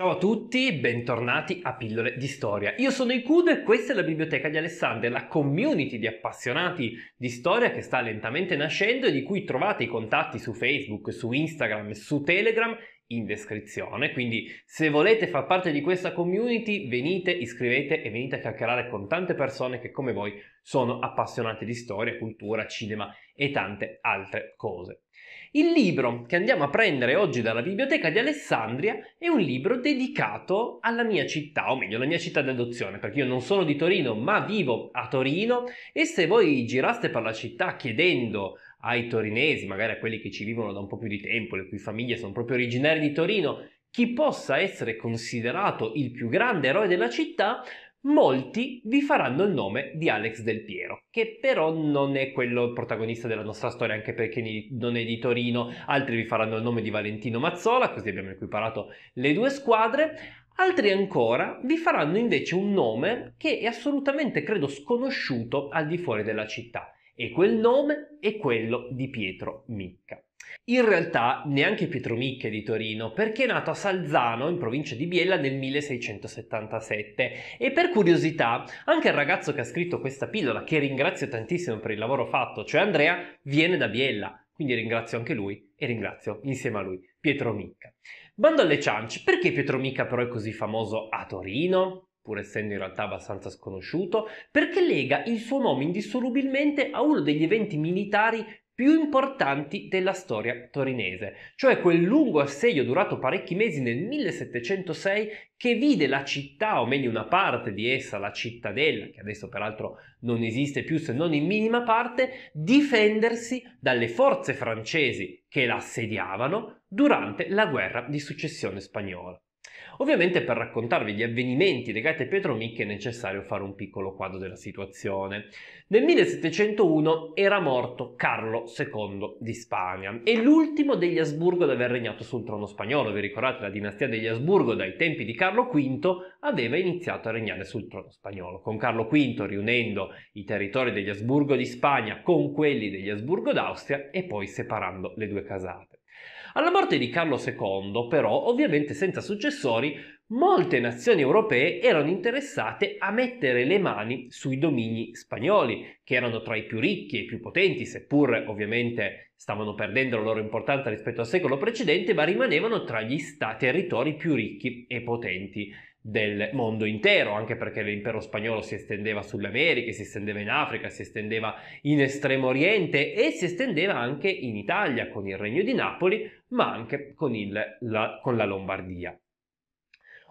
Ciao a tutti, bentornati a Pillole di Storia. Io sono Icudo e questa è la Biblioteca di Alessandria, la community di appassionati di storia che sta lentamente nascendo e di cui trovate i contatti su Facebook, su Instagram, su Telegram in descrizione. Quindi se volete far parte di questa community, venite, iscrivete e venite a chiacchierare con tante persone che come voi sono appassionate di storia, cultura, cinema e tante altre cose. Il libro che andiamo a prendere oggi dalla biblioteca di Alessandria è un libro dedicato alla mia città, o meglio, alla mia città d'adozione, perché io non sono di Torino, ma vivo a Torino e se voi giraste per la città chiedendo ai torinesi, magari a quelli che ci vivono da un po' più di tempo, le cui famiglie sono proprio originarie di Torino, chi possa essere considerato il più grande eroe della città, molti vi faranno il nome di Alex Del Piero, che però non è quello protagonista della nostra storia, anche perché non è di Torino, altri vi faranno il nome di Valentino Mazzola, così abbiamo equiparato le due squadre. Altri ancora vi faranno invece un nome che è assolutamente, credo, sconosciuto al di fuori della città e quel nome è quello di Pietro Micca. In realtà neanche Pietro Micca è di Torino, perché è nato a Salzano, in provincia di Biella, nel 1677. E per curiosità, anche il ragazzo che ha scritto questa pillola, che ringrazio tantissimo per il lavoro fatto, cioè Andrea, viene da Biella. Quindi ringrazio anche lui e ringrazio insieme a lui Pietro Micca. Bando alle ciance, perché Pietro Micca però è così famoso a Torino? pur essendo in realtà abbastanza sconosciuto, perché lega il suo nome indissolubilmente a uno degli eventi militari più importanti della storia torinese, cioè quel lungo assedio durato parecchi mesi nel 1706 che vide la città, o meglio una parte di essa, la cittadella, che adesso peraltro non esiste più se non in minima parte, difendersi dalle forze francesi che la assediavano durante la guerra di successione spagnola. Ovviamente per raccontarvi gli avvenimenti legati a Pietro Micchi è necessario fare un piccolo quadro della situazione. Nel 1701 era morto Carlo II di Spagna e l'ultimo degli Asburgo ad aver regnato sul trono spagnolo. Vi ricordate la dinastia degli Asburgo dai tempi di Carlo V aveva iniziato a regnare sul trono spagnolo. Con Carlo V riunendo i territori degli Asburgo di Spagna con quelli degli Asburgo d'Austria e poi separando le due casate. Alla morte di Carlo II, però, ovviamente senza successori, molte nazioni europee erano interessate a mettere le mani sui domini spagnoli, che erano tra i più ricchi e i più potenti, seppur ovviamente stavano perdendo la loro importanza rispetto al secolo precedente, ma rimanevano tra gli stati territori più ricchi e potenti del mondo intero, anche perché l'impero spagnolo si estendeva sulle Americhe, si estendeva in Africa, si estendeva in Estremo Oriente e si estendeva anche in Italia con il Regno di Napoli, ma anche con, il, la, con la Lombardia.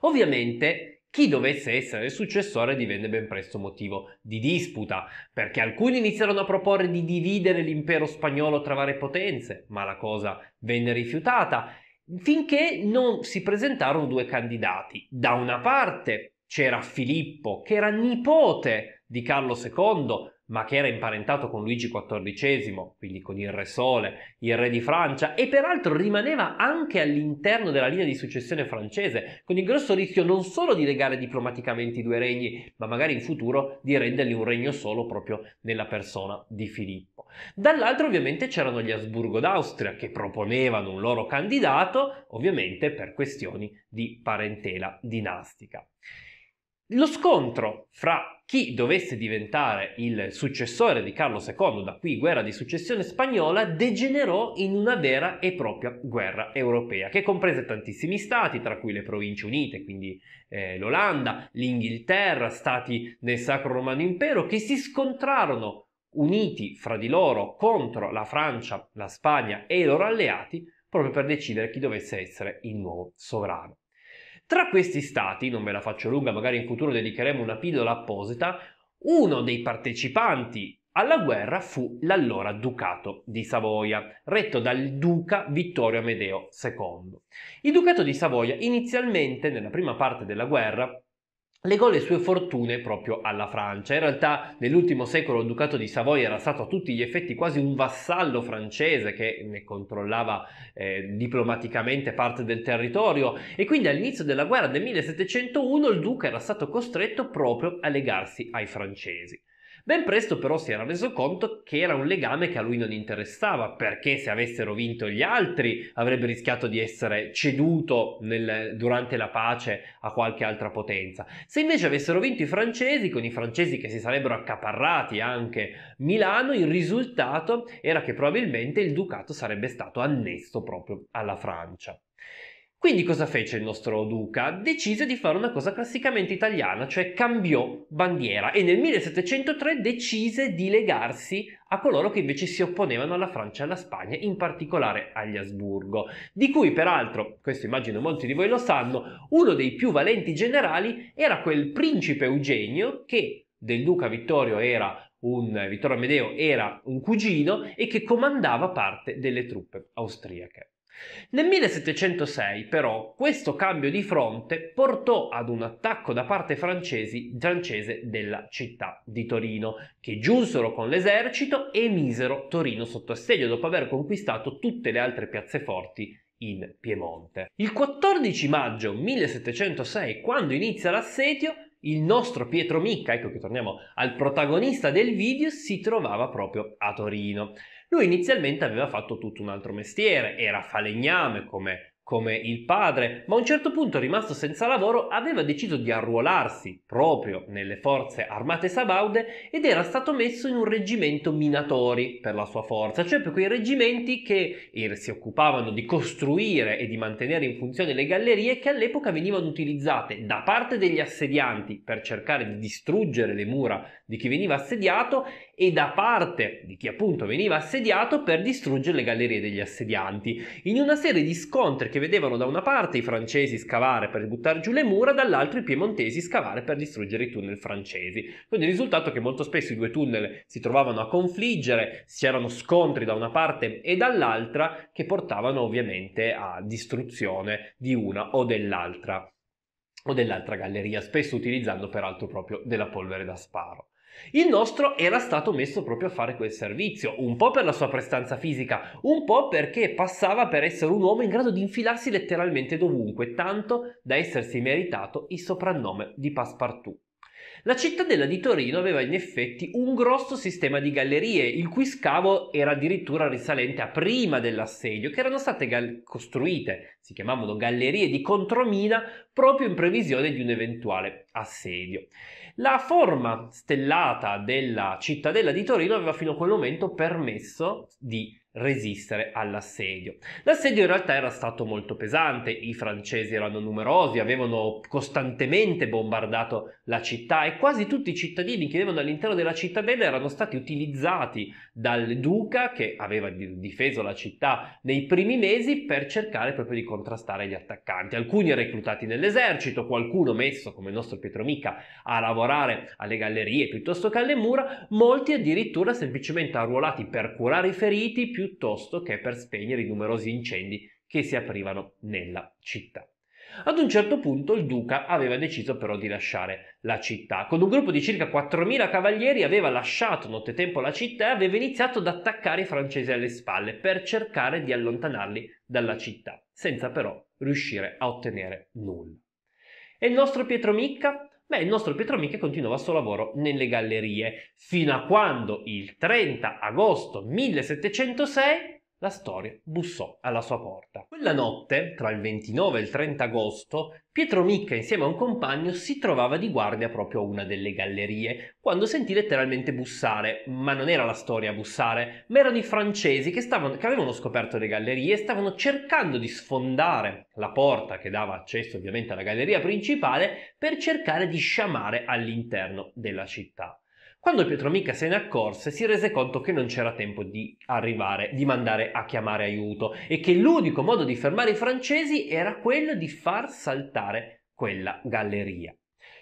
Ovviamente chi dovesse essere il successore divenne ben presto motivo di disputa, perché alcuni iniziarono a proporre di dividere l'impero spagnolo tra varie potenze, ma la cosa venne rifiutata finché non si presentarono due candidati. Da una parte c'era Filippo, che era nipote di Carlo II, ma che era imparentato con Luigi XIV, quindi con il Re Sole, il Re di Francia, e peraltro rimaneva anche all'interno della linea di successione francese, con il grosso rischio non solo di legare diplomaticamente i due regni, ma magari in futuro di renderli un regno solo proprio nella persona di Filippo. Dall'altro ovviamente c'erano gli Asburgo d'Austria che proponevano un loro candidato, ovviamente per questioni di parentela dinastica. Lo scontro fra chi dovesse diventare il successore di Carlo II, da qui guerra di successione spagnola, degenerò in una vera e propria guerra europea, che comprese tantissimi stati, tra cui le Province Unite, quindi eh, l'Olanda, l'Inghilterra, stati del Sacro Romano Impero, che si scontrarono uniti fra di loro contro la Francia, la Spagna e i loro alleati, proprio per decidere chi dovesse essere il nuovo sovrano. Tra questi stati, non ve la faccio lunga, magari in futuro dedicheremo una pillola apposita, uno dei partecipanti alla guerra fu l'allora Ducato di Savoia, retto dal duca Vittorio Amedeo II. Il Ducato di Savoia inizialmente, nella prima parte della guerra, legò le sue fortune proprio alla Francia. In realtà nell'ultimo secolo il Ducato di Savoia era stato a tutti gli effetti quasi un vassallo francese che ne controllava eh, diplomaticamente parte del territorio e quindi all'inizio della guerra del 1701 il duca era stato costretto proprio a legarsi ai francesi. Ben presto però si era reso conto che era un legame che a lui non interessava, perché se avessero vinto gli altri avrebbe rischiato di essere ceduto nel, durante la pace a qualche altra potenza. Se invece avessero vinto i francesi, con i francesi che si sarebbero accaparrati anche Milano, il risultato era che probabilmente il ducato sarebbe stato annesso proprio alla Francia. Quindi cosa fece il nostro duca? Decise di fare una cosa classicamente italiana, cioè cambiò bandiera e nel 1703 decise di legarsi a coloro che invece si opponevano alla Francia e alla Spagna, in particolare agli Asburgo, di cui peraltro, questo immagino molti di voi lo sanno, uno dei più valenti generali era quel principe Eugenio che del duca Vittorio era un Vittorio Amedeo era un cugino e che comandava parte delle truppe austriache. Nel 1706 però questo cambio di fronte portò ad un attacco da parte francesi, francese della città di Torino, che giunsero con l'esercito e misero Torino sotto assedio dopo aver conquistato tutte le altre piazze forti in Piemonte. Il 14 maggio 1706, quando inizia l'assedio, il nostro Pietro Micca, ecco che torniamo al protagonista del video, si trovava proprio a Torino. Lui inizialmente aveva fatto tutto un altro mestiere, era falegname come come il padre, ma a un certo punto rimasto senza lavoro aveva deciso di arruolarsi proprio nelle forze armate sabaude ed era stato messo in un reggimento minatori per la sua forza, cioè per quei reggimenti che si occupavano di costruire e di mantenere in funzione le gallerie che all'epoca venivano utilizzate da parte degli assedianti per cercare di distruggere le mura di chi veniva assediato e da parte di chi appunto veniva assediato per distruggere le gallerie degli assedianti, in una serie di scontri che vedevano da una parte i francesi scavare per buttare giù le mura, dall'altro i piemontesi scavare per distruggere i tunnel francesi. Quindi il risultato è che molto spesso i due tunnel si trovavano a confliggere, c'erano scontri da una parte e dall'altra che portavano ovviamente a distruzione di una o dell'altra o dell'altra galleria, spesso utilizzando peraltro proprio della polvere da sparo. Il nostro era stato messo proprio a fare quel servizio, un po' per la sua prestanza fisica, un po' perché passava per essere un uomo in grado di infilarsi letteralmente dovunque, tanto da essersi meritato il soprannome di Passepartout. La cittadella di Torino aveva in effetti un grosso sistema di gallerie, il cui scavo era addirittura risalente a prima dell'assedio, che erano state gal- costruite, si chiamavano gallerie di contromina, proprio in previsione di un eventuale assedio. La forma stellata della cittadella di Torino aveva fino a quel momento permesso di resistere all'assedio. L'assedio in realtà era stato molto pesante, i francesi erano numerosi, avevano costantemente bombardato la città e quasi tutti i cittadini che vivevano all'interno della cittadella erano stati utilizzati dal duca che aveva difeso la città nei primi mesi per cercare proprio di contrastare gli attaccanti. Alcuni reclutati nell'esercito, qualcuno messo come il nostro Pietro Mica a lavorare alle gallerie piuttosto che alle mura, molti addirittura semplicemente arruolati per curare i feriti più piuttosto che per spegnere i numerosi incendi che si aprivano nella città. Ad un certo punto il duca aveva deciso però di lasciare la città. Con un gruppo di circa 4.000 cavalieri aveva lasciato nottetempo la città e aveva iniziato ad attaccare i francesi alle spalle per cercare di allontanarli dalla città, senza però riuscire a ottenere nulla. E il nostro Pietro Micca Beh, il nostro Pietro Mica continuava il suo lavoro nelle gallerie, fino a quando il 30 agosto 1706 la storia bussò alla sua porta. Quella notte, tra il 29 e il 30 agosto, Pietro Micca insieme a un compagno si trovava di guardia proprio a una delle gallerie, quando sentì letteralmente bussare, ma non era la storia a bussare, ma erano i francesi che, stavano, che avevano scoperto le gallerie e stavano cercando di sfondare la porta che dava accesso ovviamente alla galleria principale per cercare di sciamare all'interno della città. Quando Pietro Mica se ne accorse, si rese conto che non c'era tempo di arrivare, di mandare a chiamare aiuto e che l'unico modo di fermare i francesi era quello di far saltare quella galleria.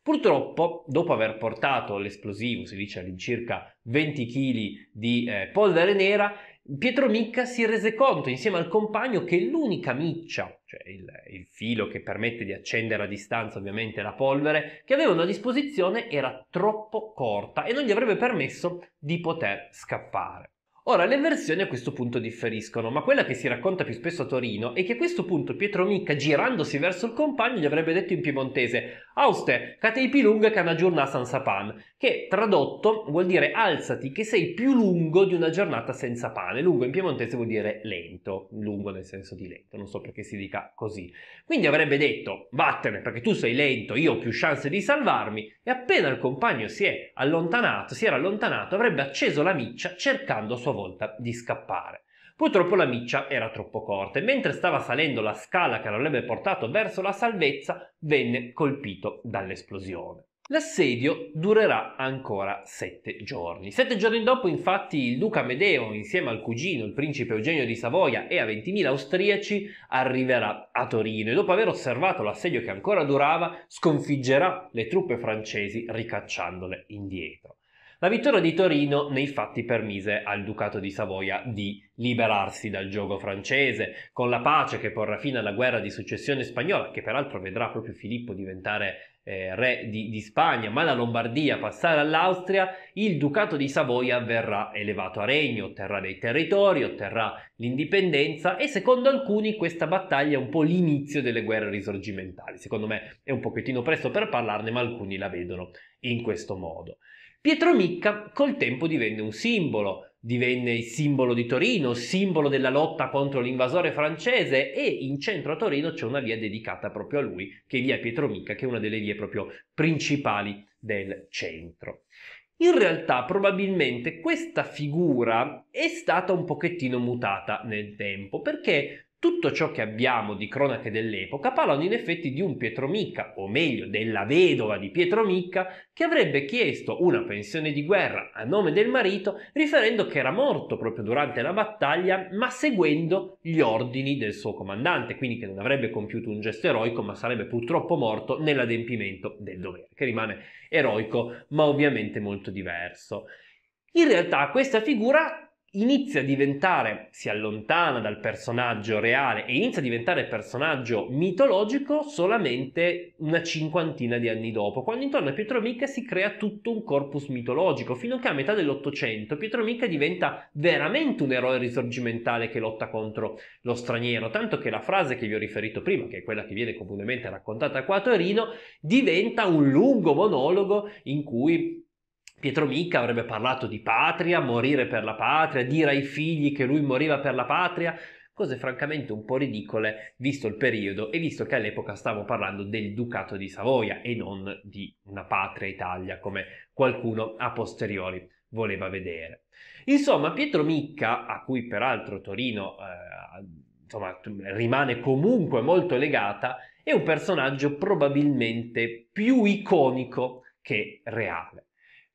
Purtroppo, dopo aver portato l'esplosivo, si dice all'incirca 20 kg di eh, polvere nera, Pietro Micca si rese conto insieme al compagno che l'unica miccia, cioè il, il, filo che permette di accendere a distanza ovviamente la polvere, che avevano a disposizione era troppo corta e non gli avrebbe permesso di poter scappare. Ora, le versioni a questo punto differiscono, ma quella che si racconta più spesso a Torino è che a questo punto Pietro Micca, girandosi verso il compagno, gli avrebbe detto in piemontese «Auste, catei più lunga che una giornata senza pan», che tradotto vuol dire «alzati che sei più lungo di una giornata senza pane». Lungo in piemontese vuol dire lento, lungo nel senso di lento, non so perché si dica così. Quindi avrebbe detto «Vattene, perché tu sei lento, io ho più chance di salvarmi», e appena il compagno si è allontanato, si era allontanato, avrebbe acceso la miccia cercando a sua volta volta di scappare. Purtroppo la miccia era troppo corta e mentre stava salendo la scala che lo avrebbe portato verso la salvezza venne colpito dall'esplosione. L'assedio durerà ancora sette giorni. Sette giorni dopo, infatti, il duca Medeo, insieme al cugino, il principe Eugenio di Savoia e a 20.000 austriaci, arriverà a Torino e dopo aver osservato l'assedio che ancora durava, sconfiggerà le truppe francesi ricacciandole indietro. La vittoria di Torino nei fatti permise al Ducato di Savoia di liberarsi dal gioco francese, con la pace che porrà fine alla guerra di successione spagnola, che peraltro vedrà proprio Filippo diventare eh, re di, di, Spagna, ma la Lombardia passare all'Austria, il Ducato di Savoia verrà elevato a regno, otterrà dei territori, otterrà l'indipendenza e secondo alcuni questa battaglia è un po' l'inizio delle guerre risorgimentali. Secondo me è un pochettino presto per parlarne, ma alcuni la vedono in questo modo. Pietro Micca col tempo divenne un simbolo, divenne il simbolo di Torino, simbolo della lotta contro l'invasore francese e in centro a Torino c'è una via dedicata proprio a lui, che è via Pietro Micca, che è una delle vie proprio principali del centro. In realtà probabilmente questa figura è stata un pochettino mutata nel tempo perché tutto ciò che abbiamo di cronache dell'epoca parlano in effetti di un Pietro Micca, o meglio della vedova di Pietro Micca, che avrebbe chiesto una pensione di guerra a nome del marito, riferendo che era morto proprio durante la battaglia, ma seguendo gli ordini del suo comandante, quindi che non avrebbe compiuto un gesto eroico, ma sarebbe purtroppo morto nell'adempimento del dovere, che rimane eroico, ma ovviamente molto diverso. In realtà questa figura inizia a diventare, si allontana dal personaggio reale e inizia a diventare personaggio mitologico solamente una cinquantina di anni dopo, quando intorno a Pietro Mica si crea tutto un corpus mitologico, fino a che a metà dell'Ottocento Pietro Mica diventa veramente un eroe risorgimentale che lotta contro lo straniero, tanto che la frase che vi ho riferito prima, che è quella che viene comunemente raccontata qua a Torino, diventa un lungo monologo in cui Pietro Micca avrebbe parlato di patria, morire per la patria, dire ai figli che lui moriva per la patria, cose francamente un po' ridicole visto il periodo e visto che all'epoca stavamo parlando del Ducato di Savoia e non di una patria Italia come qualcuno a posteriori voleva vedere. Insomma, Pietro Micca, a cui peraltro Torino eh, insomma, rimane comunque molto legata, è un personaggio probabilmente più iconico che reale.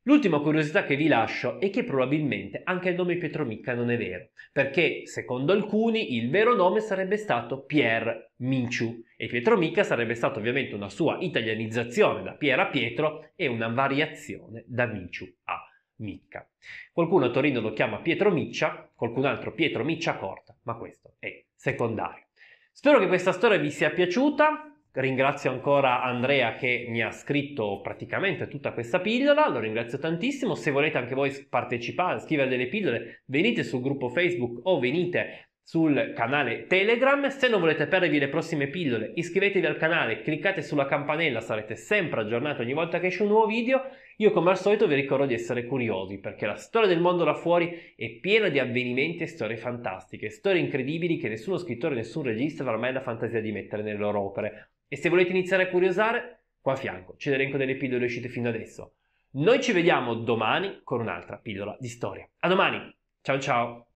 L'ultima curiosità che vi lascio è che probabilmente anche il nome Pietro Micca non è vero, perché secondo alcuni il vero nome sarebbe stato Pierre Minciu e Pietro Micca sarebbe stata ovviamente una sua italianizzazione da a Pietro e una variazione da Minciu a Micca. Qualcuno a Torino lo chiama Pietro Miccia, qualcun altro Pietro Miccia Corta, ma questo è secondario. Spero che questa storia vi sia piaciuta, Ringrazio ancora Andrea che mi ha scritto praticamente tutta questa pillola, lo ringrazio tantissimo. Se volete anche voi partecipare, scrivere delle pillole, venite sul gruppo Facebook o venite sul canale Telegram. Se non volete perdervi le prossime pillole, iscrivetevi al canale, cliccate sulla campanella, sarete sempre aggiornati ogni volta che esce un nuovo video. Io come al solito vi ricordo di essere curiosi, perché la storia del mondo là fuori è piena di avvenimenti e storie fantastiche, storie incredibili che nessuno scrittore, nessun regista avrà mai la fantasia di mettere nelle loro opere. E se volete iniziare a curiosare, qua a fianco c'è l'elenco delle pillole uscite fino adesso. Noi ci vediamo domani con un'altra pillola di storia. A domani, ciao ciao!